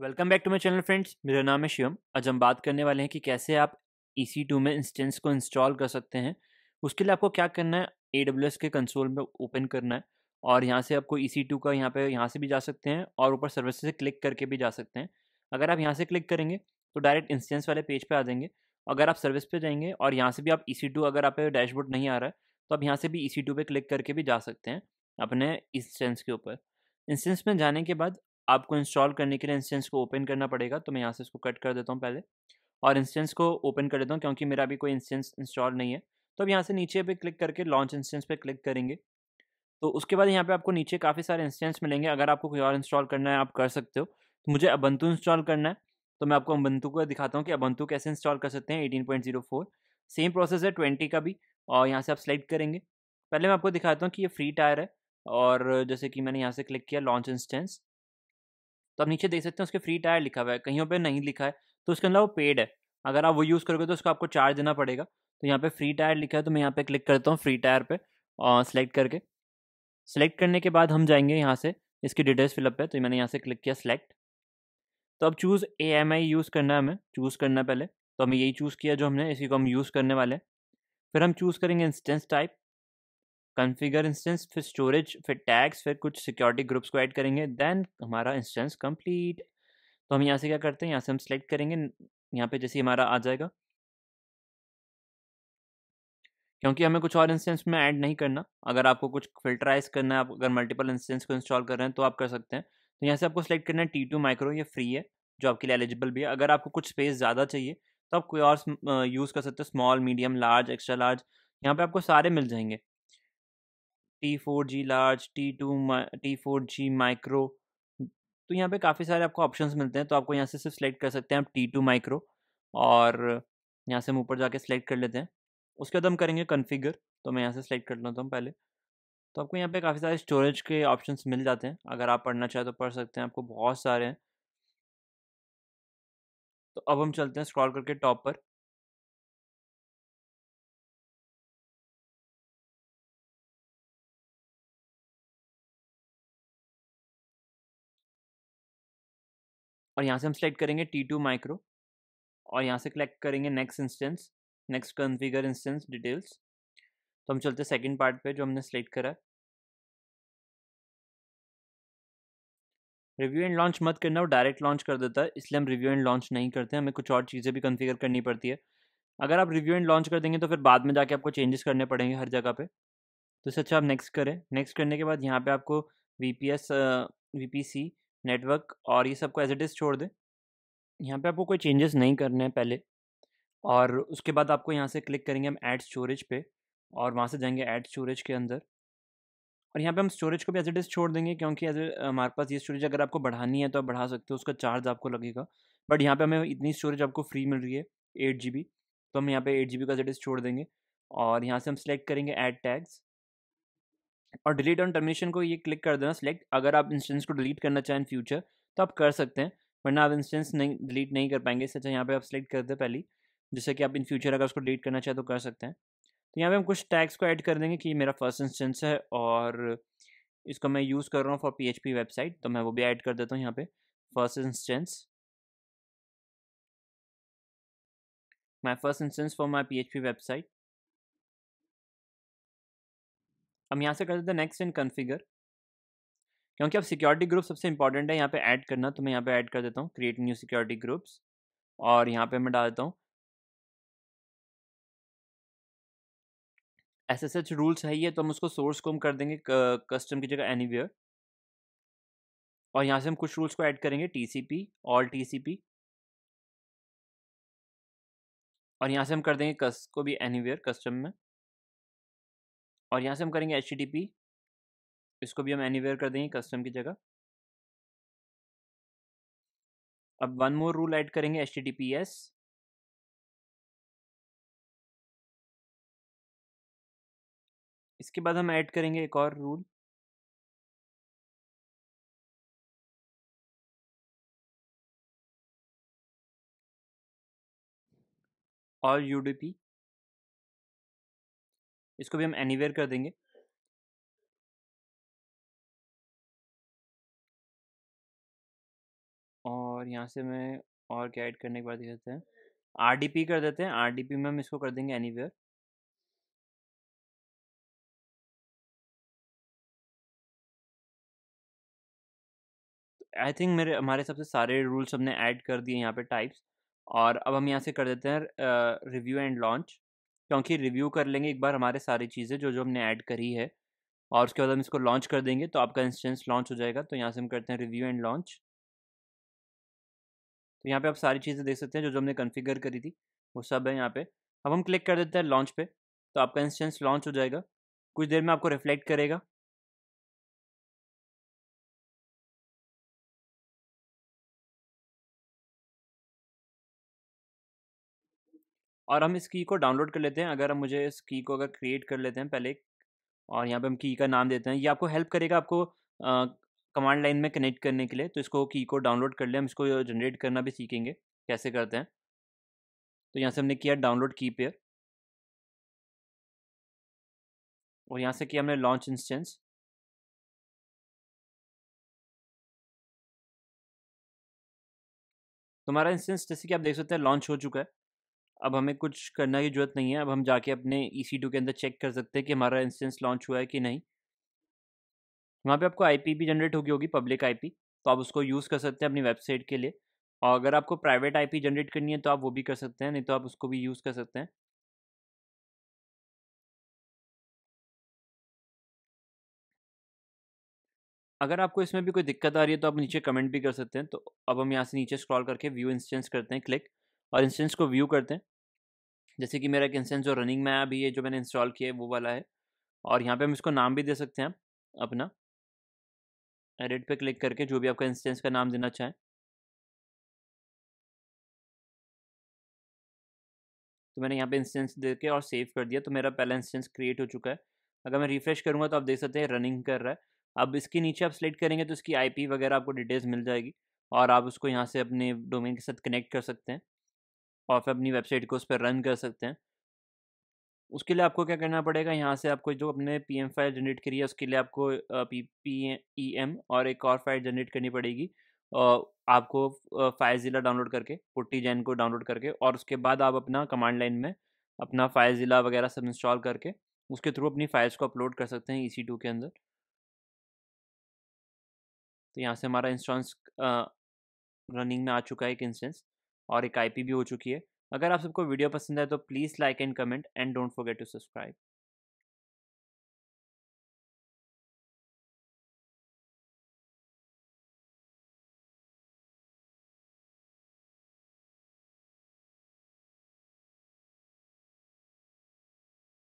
welcome back to my channel friends मेरा नाम है शिवम आज हम बात करने वाले हैं कि कैसे आप ई e में इंस्टेंस को इंस्टॉल कर सकते हैं उसके लिए आपको क्या करना है ए के कंसोल में ओपन करना है और यहाँ से आपको ई e का यहाँ पे यहाँ से भी जा सकते हैं और ऊपर सर्विस से क्लिक करके भी जा सकते हैं अगर आप यहाँ से क्लिक करेंगे तो डायरेक्ट इंस्टेंस वाले पेज पर पे आ जाएंगे अगर आप सर्विस पर जाएंगे और यहाँ से भी आप ई e अगर आप डैशबोर्ड नहीं आ रहा है तो आप यहाँ से भी ई पर क्लिक करके भी जा सकते हैं अपने इंस्टेंस के ऊपर इंस्टेंस में जाने के बाद आपको इंस्टॉल करने के लिए इंस्टेंस को ओपन करना पड़ेगा तो मैं यहाँ से इसको कट कर देता हूँ पहले और इंस्टेंस को ओपन कर देता हूँ क्योंकि मेरा अभी कोई इंस्टेंस इंस्टॉल नहीं है तो अब यहाँ से नीचे पे क्लिक करके लॉन्च इंस्टेंस पे क्लिक करेंगे तो उसके बाद यहाँ पे आपको नीचे काफ़ी सारे इंस्टेंस मिलेंगे अगर आपको कोई और इंस्टॉल करना है आप कर सकते हो तो मुझे अबंतु इंस्टॉल करना है तो मैं आपको अबंतु को दिखाता हूँ कि अबंतु कैसे इंस्टॉल कर सकते हैं एटीन oh सेम प्रोसेस है ट्वेंटी का भी और यहाँ से आप सेलेक्ट करेंगे पहले मैं आपको दिखाता हूँ कि ये फ्री टायर है और जैसे कि मैंने यहाँ से क्लिक किया लॉन्च इंस्टेंस तो आप नीचे देख सकते हैं उसके फ्री टायर लिखा हुआ है कहीं पर नहीं लिखा है तो उसके अंदर वो पेड है अगर आप वो यूज़ करोगे तो उसको आपको चार्ज देना पड़ेगा तो यहाँ पे फ्री टायर लिखा है तो मैं यहाँ पे क्लिक करता हूँ फ्री टायर पे और सेलेक्ट करके सेलेक्ट करने के बाद हम जाएंगे यहाँ से इसकी डिटेल्स फिलअप है तो मैंने यहाँ से क्लिक किया सेलेक्ट तो अब choose A M I use करना है हमें चूज़ करना पहले तो हमें यही चूज़ किया जो हमने इसी को हम यूज़ करने वाले हैं फिर हम चूज़ करेंगे इंस्टेंस टाइप कॉन्फ़िगर इंस्टेंस फिर स्टोरेज फिर टैग्स फिर कुछ सिक्योरिटी ग्रुप्स को ऐड करेंगे देन हमारा इंस्टेंस कंप्लीट तो हम यहाँ से क्या करते हैं यहाँ से हम सेलेक्ट करेंगे यहाँ पे जैसे हमारा आ जाएगा क्योंकि हमें कुछ और इंस्टेंस में ऐड नहीं करना अगर आपको कुछ फिल्टराइज करना है आप अगर मल्टीपल इंस्टेंस को इंस्टॉल कर रहे हैं तो आप कर सकते हैं तो यहाँ से आपको सेलेक्ट करना है टी टू माइक्रो ये फ्री है जो आपके लिए एलिजिबल भी है अगर आपको कुछ स्पेस ज़्यादा चाहिए तो आप कोई और यूज़ कर सकते हो small medium large extra large यहाँ पे आपको सारे मिल जाएंगे T four G large T T two four G micro तो यहाँ पे काफ़ी सारे आपको ऑप्शन मिलते हैं तो आपको यहाँ से सिर्फ सेलेक्ट कर सकते हैं आप टी टू माइक्रो और यहाँ से हम ऊपर जाके सेलेक्ट कर लेते हैं उसके बाद हम करेंगे कन्फिगर तो मैं यहाँ से सेलेक्ट कर लेता हूँ पहले तो आपको यहाँ पे काफ़ी सारे स्टोरेज के ऑप्शंस मिल जाते हैं अगर आप पढ़ना चाहें तो पढ़ सकते हैं आपको बहुत सारे हैं तो अब हम चलते हैं स्क्रॉल करके टॉप पर और यहाँ से हम सेलेक्ट करेंगे टी टू माइक्रो और यहाँ से कलेक्ट करेंगे next instance next configure instance details तो हम चलते सेकेंड पार्ट पे जो हमने सेलेक्ट करा है रिव्यू एंड लॉन्च मत करना वो डायरेक्ट लॉन्च कर देता है इसलिए हम रिव्यू एंड लॉन्च नहीं करते हमें कुछ और चीज़ें भी कन्फिगर करनी पड़ती है अगर आप रिव्यू एंड लॉन्च कर देंगे तो फिर बाद में जाके आपको चेंजेस करने पड़ेंगे हर जगह पे तो इससे अच्छा आप नेक्स्ट करें नेक्स्ट करने के बाद यहाँ पे आपको V P S V P C network और ये को एज इट इज़ छोड़ दें यहाँ पे आपको कोई चेंजेस नहीं करने हैं पहले और उसके बाद आपको यहाँ से क्लिक करेंगे हम ऐड स्टोरेज पे और वहाँ से जाएंगे ऐड स्टोरेज के अंदर और यहाँ पे हम स्टोरेज को भी एज इट इज़ छोड़ देंगे क्योंकि एज हमारे पास ये स्टोरेज अगर आपको बढ़ानी है तो आप बढ़ा सकते हो उसका चार्ज आपको लगेगा बट यहाँ पर हमें इतनी स्टोरेज आपको फ्री मिल रही है एट जी तो हम यहाँ पर एट जी का एज इट इज़ छोड़ देंगे और यहाँ से हम सेलेक्ट करेंगे ऐड टैग्स और डिलीट ऑन टर्मिनेशन को ये क्लिक कर देना सिलेक्ट अगर आप इंस्टेंस को डिलीट करना चाहें फ्यूचर तो आप कर सकते हैं वरना आप इंस्टेंस नहीं डिलीट नहीं कर पाएंगे इससे यहाँ पे आप सिलेक्ट कर दें पहले जैसे कि आप इन फ्यूचर अगर उसको डिलीट करना चाहें तो कर सकते हैं तो यहाँ पे हम कुछ टैग्स को ऐड कर देंगे कि मेरा फर्स्ट इंस्टेंस है और इसको मैं यूज़ कर रहा हूँ फॉर पी वेबसाइट तो मैं वो भी ऐड कर देता हूँ यहाँ पे first instance my first instance for my P website हम यहाँ से कर देते हैं नेक्स्ट इन कन्फिगर क्योंकि अब सिक्योरिटी ग्रुप सबसे इंपॉर्टेंट है यहाँ पे ऐड करना तो मैं यहाँ पे ऐड कर देता हूँ क्रिएट न्यू सिक्योरिटी ग्रुप्स और यहाँ पे मैं डाल देता हूँ एस एस एच है ये तो हम उसको सोर्स को हम कर देंगे कस्टम की जगह वेयर और यहाँ से हम कुछ रूल्स को ऐड करेंगे T C P all T C P और यहाँ से हम कर देंगे कस को भी एनीवेयर कस्टम में और यहाँ से हम करेंगे एच इसको भी हम एनी कर देंगे कस्टम की जगह अब वन मोर रूल ऐड करेंगे एच इसके बाद हम ऐड करेंगे एक और रूल और यूडीपी इसको भी हम एनीवेयर कर देंगे और यहाँ से मैं और क्या ऐड करने के बाद देख देते हैं आर कर देते हैं आर में हम इसको कर देंगे एनीवेयर आई थिंक मेरे हमारे सबसे सारे रूल्स हमने ऐड कर दिए यहाँ पे टाइप्स और अब हम यहाँ से कर देते हैं रिव्यू एंड लॉन्च क्योंकि रिव्यू कर लेंगे एक बार हमारे सारी चीज़ें जो जो हमने ऐड करी है और उसके बाद हम इसको लॉन्च कर देंगे तो आपका इंस्टेंस लॉन्च हो जाएगा तो यहाँ से हम करते हैं रिव्यू एंड लॉन्च तो यहाँ पे आप सारी चीज़ें देख सकते हैं जो जो हमने कॉन्फ़िगर करी थी वो सब है यहाँ पे अब हम क्लिक कर देते हैं लॉन्च पे तो आपका इंस्टेंस लॉन्च हो जाएगा कुछ देर में आपको रिफ्लेक्ट करेगा और हम इस की को डाउनलोड कर लेते हैं अगर हम मुझे इस की को अगर क्रिएट कर लेते हैं पहले और यहाँ पे हम की का नाम देते हैं ये आपको हेल्प करेगा आपको कमांड लाइन में कनेक्ट करने के लिए तो इसको की को डाउनलोड कर ले हम इसको जनरेट करना भी सीखेंगे कैसे करते हैं तो यहाँ से हमने किया डाउनलोड की पेयर और यहाँ से किया हमने लॉन्च इंस्टेंस तो हमारा इंस्टेंस जैसे कि आप देख सकते हैं लॉन्च हो चुका है अब हमें कुछ करना की ज़रूरत नहीं है अब हम जाके अपने ई सी टू के अंदर चेक कर सकते हैं कि हमारा इंस्टेंस लॉन्च हुआ है कि नहीं वहाँ पे आपको आई पी भी जनरेट होगी होगी पब्लिक आई पी तो आप उसको यूज़ कर सकते हैं अपनी वेबसाइट के लिए और अगर आपको प्राइवेट आई पी जनरेट करनी है तो आप वो भी कर सकते हैं नहीं तो आप उसको भी यूज़ कर सकते हैं अगर आपको इसमें भी कोई दिक्कत आ रही है तो आप नीचे कमेंट भी कर सकते हैं तो अब हम यहाँ से नीचे स्क्रॉल करके व्यू इंस्टेंस करते हैं क्लिक और इंस्टेंस को व्यू करते हैं जैसे कि मेरा एक इंस्टेंस जो रनिंग में अभी ये जो मैंने इंस्टॉल किया है वो वाला है और यहाँ पे हम इसको नाम भी दे सकते हैं अपना एडिट पे क्लिक करके जो भी आपका इंस्टेंस का नाम देना चाहें तो मैंने यहाँ पे इंस्टेंस दे के और सेव कर दिया तो मेरा पहला इंस्टेंस क्रिएट हो चुका है अगर मैं रिफ्रेश करूँगा तो आप देख सकते हैं रनिंग कर रहा है अब इसके नीचे आप सेलेक्ट करेंगे तो इसकी आई वगैरह आपको डिटेल्स मिल जाएगी और आप उसको यहाँ से अपने डोमेन के साथ कनेक्ट कर सकते हैं और फिर अपनी वेबसाइट को उस पर रन कर सकते हैं उसके लिए आपको क्या करना पड़ेगा यहाँ से आपको जो अपने पी एम फाइल जनरेट करी है उसके लिए आपको पी पी ई एम और एक और फाइल जनरेट करनी पड़ेगी आपको फाइल ज़िला डाउनलोड करके पुट्टी जैन को डाउनलोड करके और उसके बाद आप अपना कमांड लाइन में अपना फाइल ज़िला वगैरह सब इंस्टॉल करके उसके थ्रू अपनी फाइल्स को अपलोड कर सकते हैं ई सी टू के अंदर तो यहाँ से हमारा इंस्टॉन्स रनिंग में आ चुका है एक इंस्टेंस और एक आईपी भी हो चुकी है अगर आप सबको वीडियो पसंद है तो please like and comment and don't forget to subscribe